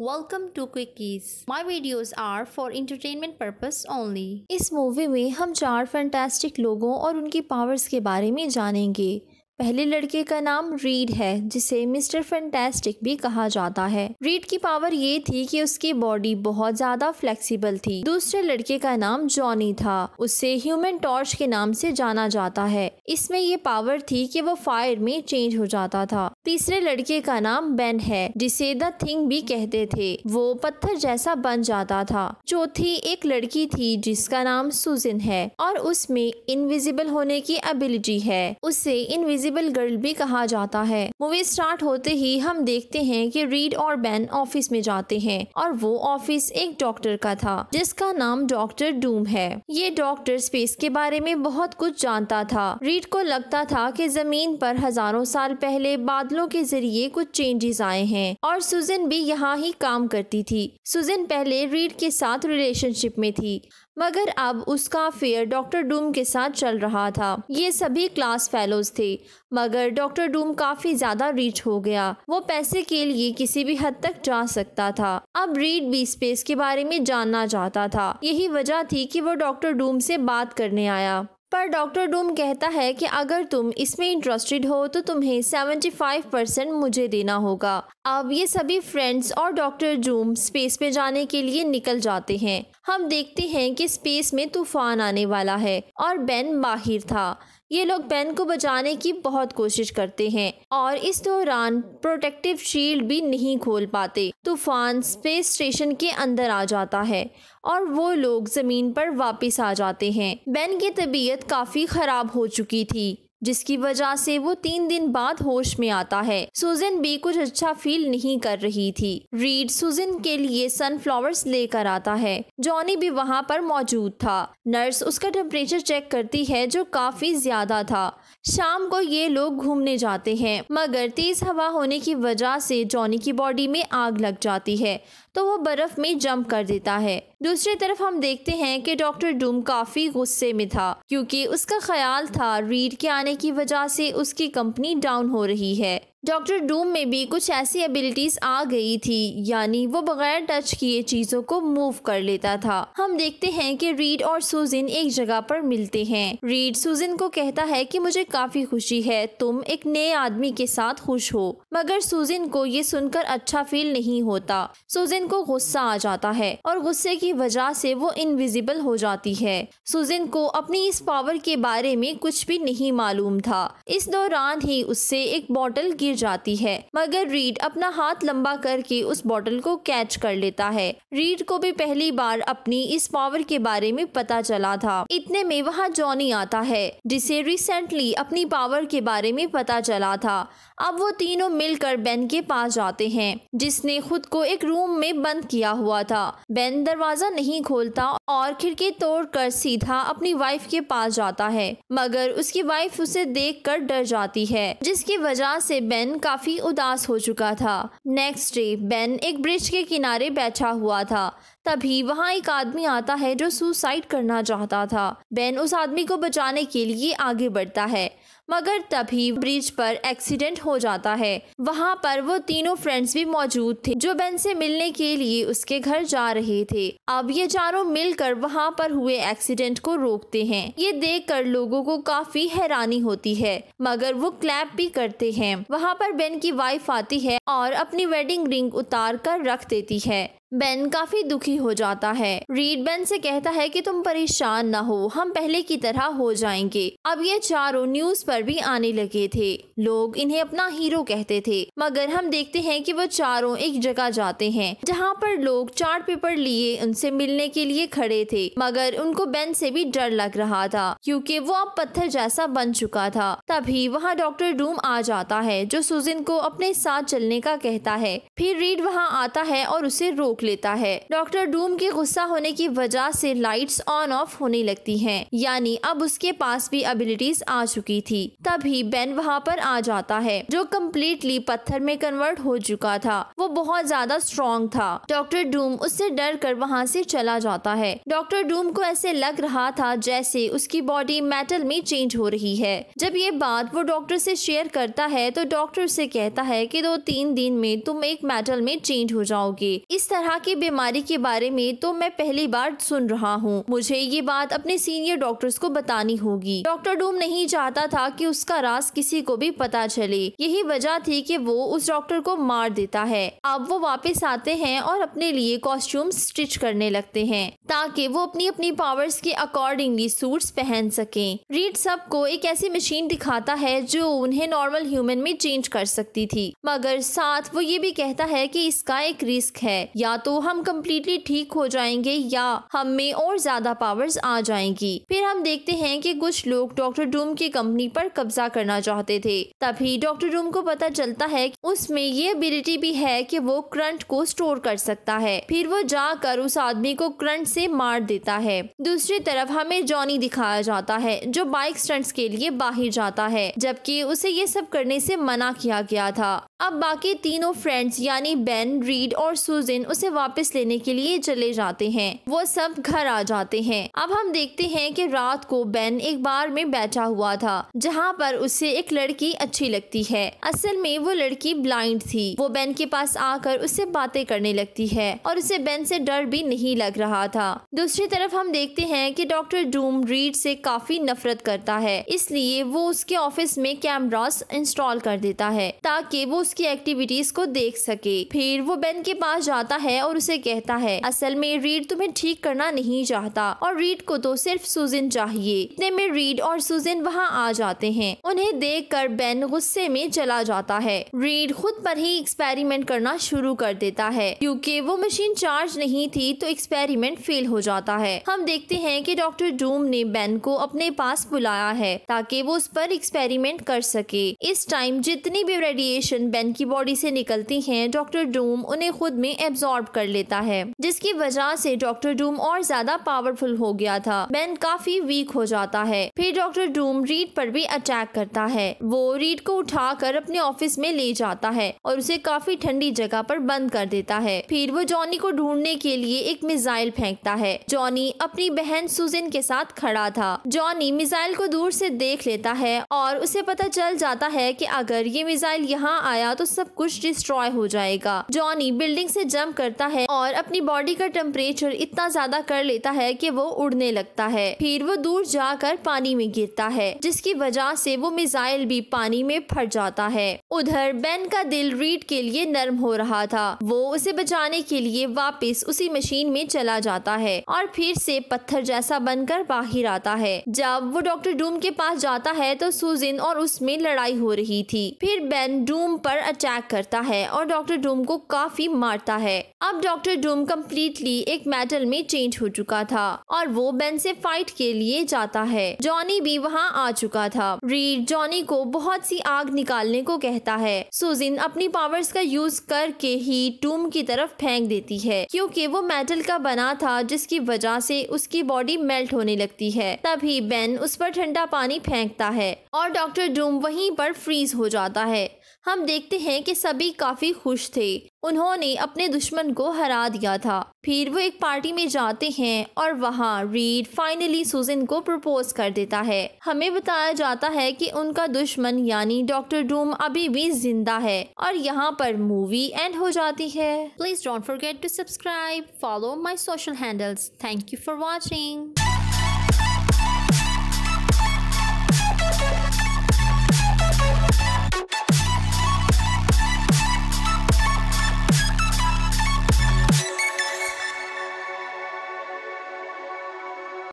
welcome to Quickies my videos are for entertainment purpose only इस movie में हम चार फैंटेस्टिक लोगों और उनकी पावर्स के बारे में जानेंगे पहले लड़के का नाम रीड है जिसे मिस्टर फैंटेस्टिक भी कहा जाता है रीड की पावर ये थी कि उसकी बॉडी बहुत ज्यादा फ्लेक्सिबल थी दूसरे लड़के का नाम जॉनी था उसे ह्यूमन टॉर्च के नाम से जाना जाता है इसमें ये पावर थी कि वो फायर में चेंज हो जाता था तीसरे लड़के का नाम बेन है जिसे द थिंग भी कहते थे वो पत्थर जैसा बन जाता था चौथी एक लड़की थी जिसका नाम सुजिन है और उसमें इनविजिबल होने की एबिलिटी है उसे इनविजिबल गर्ल भी कहा जाता है मूवी स्टार्ट होते ही हम देखते हैं कि रीड और बेन ऑफिस में जाते हैं और वो ऑफिस एक डॉक्टर का था जिसका नाम डॉक्टर डूम है ये डॉक्टर स्पेस के बारे में बहुत कुछ जानता था रीड को लगता था की जमीन पर हजारों साल पहले बादलों बदलों के जरिए कुछ चेंजेस आए हैं और सुजन भी यहाँ ही काम करती थी सुजन पहले रीड के साथ रिलेशनशिप में थी मगर अब उसका अफेयर डॉक्टर डूम के साथ चल रहा था ये सभी क्लास फेलोज थे मगर डॉक्टर डूम काफी ज्यादा रीच हो गया वो पैसे के लिए किसी भी हद तक जा सकता था अब रीड भी स्पेस के बारे में जानना चाहता था यही वजह थी कि वो डॉक्टर डूम से बात करने आया पर डॉक्टर डूम कहता है कि अगर तुम इसमें इंटरेस्टेड हो तो तुम्हें 75 परसेंट मुझे देना होगा अब ये सभी फ्रेंड्स और डॉक्टर डूम स्पेस में जाने के लिए निकल जाते हैं हम देखते हैं कि स्पेस में तूफान आने वाला है और बेन बाहर था ये लोग पेन को बचाने की बहुत कोशिश करते हैं और इस दौरान प्रोटेक्टिव शील्ड भी नहीं खोल पाते तूफान स्पेस स्टेशन के अंदर आ जाता है और वो लोग ज़मीन पर वापस आ जाते हैं बेन की तबीयत काफ़ी ख़राब हो चुकी थी जिसकी वजह से वो तीन दिन बाद होश में आता है सुजन भी कुछ अच्छा फील नहीं कर रही थी रीड सुजन के लिए सनफ्लावर्स लेकर आता है जॉनी भी वहाँ पर मौजूद था नर्स उसका टेम्परेचर चेक करती है जो काफी ज्यादा था शाम को ये लोग घूमने जाते हैं मगर तेज हवा होने की वजह से जॉनी की बॉडी में आग लग जाती है तो वो बर्फ में जंप कर देता है दूसरी तरफ हम देखते हैं कि डॉक्टर डूम काफी गुस्से में था क्योंकि उसका ख्याल था रीड के आने की वजह से उसकी कंपनी डाउन हो रही है डॉक्टर डूम में भी कुछ ऐसी एबिलिटीज़ आ गई थी यानी वो बगैर टच किए चीज़ों को मूव कर लेता था हम देखते हैं कि रीड और सुजिन एक जगह पर मिलते हैं रीड सुजिन को कहता है कि मुझे काफ़ी खुशी है तुम एक नए आदमी के साथ खुश हो मगर सुजिन को ये सुनकर अच्छा फील नहीं होता सुजिन को गुस्सा आ जाता है और गुस्से की वजह से वो इनविजिबल हो जाती है सुजिन को अपनी इस पावर के बारे में कुछ भी नहीं मालूम था इस दौरान ही उससे एक बॉटल गिर जाती है मगर रीड अपना हाथ लंबा करके उस बॉटल को कैच कर लेता है रीड को भी पहली बार अपनी इस पावर के बारे में पता चला था इतने में वहाँ जॉनी आता है जिसे रिसेंटली अपनी पावर के बारे में पता चला था अब वो तीनों मिलकर बेन के पास जाते हैं जिसने खुद को एक रूम में बंद किया हुआ था बेन दरवाजा नहीं खोलता और खिड़की तोड़कर सीधा अपनी वाइफ के पास जाता है मगर उसकी वाइफ उसे देखकर डर जाती है जिसकी वजह से बेन काफी उदास हो चुका था नेक्स्ट डे बेन एक ब्रिज के किनारे बैठा हुआ था तभी वहाँ एक आदमी आता है जो सुसाइड करना चाहता था बेन उस आदमी को बचाने के लिए आगे बढ़ता है मगर तभी ब्रिज पर एक्सीडेंट हो जाता है वहाँ पर वो तीनों फ्रेंड्स भी मौजूद थे जो बेन से मिलने के लिए उसके घर जा रहे थे अब ये चारों मिलकर वहाँ पर हुए एक्सीडेंट को रोकते हैं ये देख कर लोगों को काफी हैरानी होती है मगर वो क्लैप भी करते हैं वहाँ पर बेन की वाइफ आती है और अपनी वेडिंग रिंग उतार कर रख देती है बेन काफी दुखी हो जाता है रीड बेन से कहता है कि तुम परेशान ना हो हम पहले की तरह हो जाएंगे अब ये चारों न्यूज पर भी आने लगे थे लोग इन्हें अपना हीरो कहते थे मगर हम देखते हैं कि वो चारों एक जगह जाते हैं जहाँ पर लोग चार्ट पेपर लिए उनसे मिलने के लिए खड़े थे मगर उनको बेन से भी डर लग रहा था क्यूँकी वो अब पत्थर जैसा बन चुका था तभी वहाँ डॉक्टर डूम आ जाता है जो सुजिन को अपने साथ चलने का कहता है फिर रीड वहाँ आता है और उसे रोक रोक लेता है डॉक्टर डूम के गुस्सा होने की वजह से लाइट्स ऑन ऑफ होने लगती हैं यानी अब उसके पास भी एबिलिटीज आ चुकी थी तभी बेन वहाँ पर आ जाता है जो कम्प्लीटली पत्थर में कन्वर्ट हो चुका था वो बहुत ज्यादा स्ट्रॉन्ग था डॉक्टर डूम उससे डर कर वहाँ से चला जाता है डॉक्टर डूम को ऐसे लग रहा था जैसे उसकी बॉडी मेटल में चेंज हो रही है जब ये बात वो डॉक्टर से शेयर करता है तो डॉक्टर उसे कहता है कि दो तीन दिन में तुम एक मेटल में चेंज हो जाओगे इस तरह तरह की बीमारी के बारे में तो मैं पहली बार सुन रहा हूँ मुझे ये बात अपने सीनियर डॉक्टर्स को बतानी होगी डॉक्टर डूम नहीं चाहता था कि उसका रास किसी को भी पता चले यही वजह थी कि वो उस डॉक्टर को मार देता है अब वो वापस आते हैं और अपने लिए कॉस्ट्यूम स्टिच करने लगते हैं ताकि वो अपनी अपनी पावर्स के अकॉर्डिंगली सूट्स पहन सकें रीड सब को एक ऐसी मशीन दिखाता है जो उन्हें नॉर्मल ह्यूमन में चेंज कर सकती थी मगर साथ वो ये भी कहता है कि इसका एक रिस्क है या तो हम कम्प्लीटली ठीक हो जाएंगे या हम में और ज्यादा पावर्स आ जाएंगी फिर हम देखते हैं कि कुछ लोग डॉक्टर डूम की कंपनी पर कब्जा करना चाहते थे तभी डॉक्टर डूम को पता चलता है उसमें ये एबिलिटी भी है कि वो करंट को स्टोर कर सकता है फिर वो जाकर उस आदमी को करंट से मार देता है दूसरी तरफ हमें जॉनी दिखाया जाता है जो बाइक स्टंट्स के लिए बाहर जाता है जबकि उसे ये सब करने से मना किया गया था अब बाकी तीनों फ्रेंड्स यानी बेन रीड और सुजिन उसे उसे वापस लेने के लिए चले जाते हैं वो सब घर आ जाते हैं अब हम देखते हैं कि रात को बेन एक बार में बैठा हुआ था जहाँ पर उसे एक लड़की अच्छी लगती है असल में वो लड़की ब्लाइंड थी वो बेन के पास आकर उससे बातें करने लगती है और उसे बेन से डर भी नहीं लग रहा था दूसरी तरफ हम देखते हैं कि डॉक्टर डूम रीड से काफी नफरत करता है इसलिए वो उसके ऑफिस में कैमरास इंस्टॉल कर देता है ताकि वो उसकी एक्टिविटीज को देख सके फिर वो बेन के पास जाता है है और उसे कहता है असल में रीड तुम्हें ठीक करना नहीं चाहता और रीड को तो सिर्फ सुजिन चाहिए इतने में रीड और सुजिन वहाँ आ जाते हैं उन्हें देख कर बेन गुस्से में चला जाता है रीड खुद पर ही एक्सपेरिमेंट करना शुरू कर देता है क्योंकि वो मशीन चार्ज नहीं थी तो एक्सपेरिमेंट फेल हो जाता है हम देखते हैं कि डॉक्टर डूम ने बेन को अपने पास बुलाया है ताकि वो उस पर एक्सपेरिमेंट कर सके इस टाइम जितनी भी रेडिएशन बेन की बॉडी से निकलती हैं डॉक्टर डूम उन्हें खुद में एब्जॉर्ब एब्जॉर्ब कर लेता है जिसकी वजह से डॉक्टर डूम और ज्यादा पावरफुल हो गया था बेन काफी वीक हो जाता है फिर डॉक्टर डूम रीड पर भी अटैक करता है वो रीड को उठाकर अपने ऑफिस में ले जाता है और उसे काफी ठंडी जगह पर बंद कर देता है फिर वो जॉनी को ढूंढने के लिए एक मिसाइल फेंकता है जॉनी अपनी बहन सुजन के साथ खड़ा था जॉनी मिसाइल को दूर से देख लेता है और उसे पता चल जाता है कि अगर ये मिसाइल यहाँ आया तो सब कुछ डिस्ट्रॉय हो जाएगा जॉनी बिल्डिंग से जंप कर करता है और अपनी बॉडी का टेम्परेचर इतना ज्यादा कर लेता है कि वो उड़ने लगता है फिर वो दूर जाकर पानी में गिरता है जिसकी वजह से वो मिसाइल भी पानी में फट जाता है उधर बेन का दिल रीड के लिए नर्म हो रहा था वो उसे बचाने के लिए वापस उसी मशीन में चला जाता है और फिर से पत्थर जैसा बनकर बाहर आता है जब वो डॉक्टर डूम के पास जाता है तो सुजिन और उसमें लड़ाई हो रही थी फिर बेन डूम पर अटैक करता है और डॉक्टर डूम को काफी मारता है अब डॉक्टर डूम कम्प्लीटली एक मेटल में चेंज हो चुका था और वो बेन से फाइट के लिए जाता है जॉनी भी वहाँ आ चुका था रीड जॉनी को बहुत सी आग निकालने को कहता है सुजिन अपनी पावर्स का यूज करके ही टूम की तरफ फेंक देती है क्योंकि वो मेटल का बना था जिसकी वजह से उसकी बॉडी मेल्ट होने लगती है तभी बेन उस पर ठंडा पानी फेंकता है और डॉक्टर डूम वहीं पर फ्रीज हो जाता है हम देखते हैं कि सभी काफी खुश थे उन्होंने अपने दुश्मन को हरा दिया था फिर वो एक पार्टी में जाते हैं और वहाँ रीड फाइनली सुजन को प्रपोज कर देता है हमें बताया जाता है कि उनका दुश्मन यानी डॉक्टर डूम अभी भी जिंदा है और यहाँ पर मूवी एंड हो जाती है please don't forget to subscribe follow my social handles thank you for watching